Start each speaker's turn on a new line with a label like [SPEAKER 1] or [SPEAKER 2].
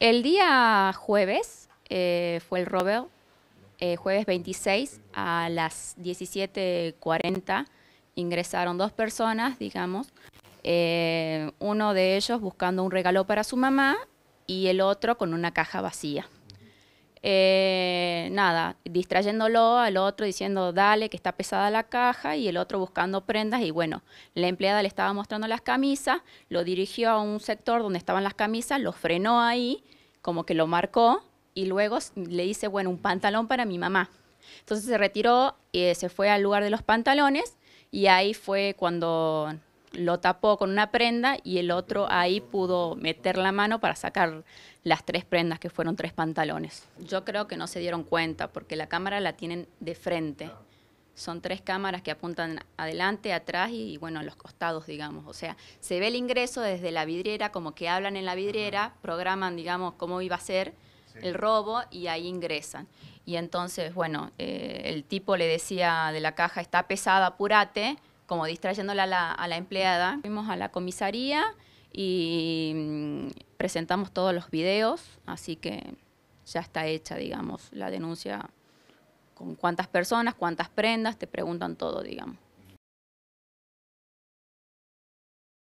[SPEAKER 1] El día jueves eh, fue el robo, eh, jueves 26 a las 17.40 ingresaron dos personas, digamos, eh, uno de ellos buscando un regalo para su mamá y el otro con una caja vacía. Eh, nada, distrayéndolo al otro, diciendo, dale, que está pesada la caja, y el otro buscando prendas. Y bueno, la empleada le estaba mostrando las camisas, lo dirigió a un sector donde estaban las camisas, lo frenó ahí, como que lo marcó, y luego le dice, bueno, un pantalón para mi mamá. Entonces se retiró, y eh, se fue al lugar de los pantalones, y ahí fue cuando lo tapó con una prenda y el otro ahí pudo meter la mano para sacar las tres prendas, que fueron tres pantalones. Yo creo que no se dieron cuenta porque la cámara la tienen de frente. Son tres cámaras que apuntan adelante, atrás y, bueno, los costados, digamos. O sea, se ve el ingreso desde la vidriera, como que hablan en la vidriera, programan, digamos, cómo iba a ser el robo y ahí ingresan. Y entonces, bueno, eh, el tipo le decía de la caja, está pesada, apurate como distrayéndola a la, a la empleada. Fuimos a la comisaría y mm, presentamos todos los videos, así que ya está hecha, digamos, la denuncia con cuántas personas, cuántas prendas, te preguntan todo, digamos.